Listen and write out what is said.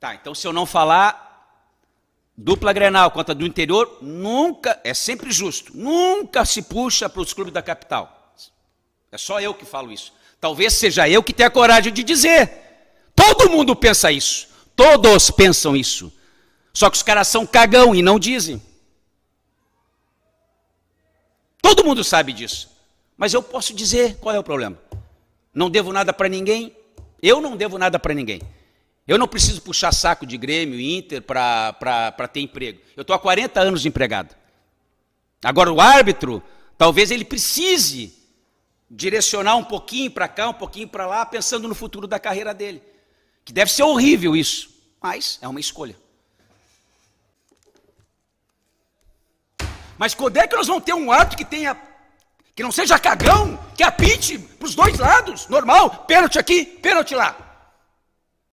Tá, então se eu não falar dupla Grenal contra do interior, nunca, é sempre justo, nunca se puxa para os clubes da capital. É só eu que falo isso. Talvez seja eu que tenha coragem de dizer. Todo mundo pensa isso. Todos pensam isso. Só que os caras são cagão e não dizem. Todo mundo sabe disso. Mas eu posso dizer qual é o problema. Não devo nada para ninguém. Eu não devo nada para ninguém. Eu não preciso puxar saco de Grêmio, Inter, para ter emprego. Eu estou há 40 anos empregado. Agora, o árbitro, talvez ele precise direcionar um pouquinho para cá, um pouquinho para lá, pensando no futuro da carreira dele. Que deve ser horrível isso, mas é uma escolha. Mas quando é que nós vamos ter um árbitro que tenha que não seja cagão, que apite para os dois lados, normal, pênalti aqui, pênalti lá.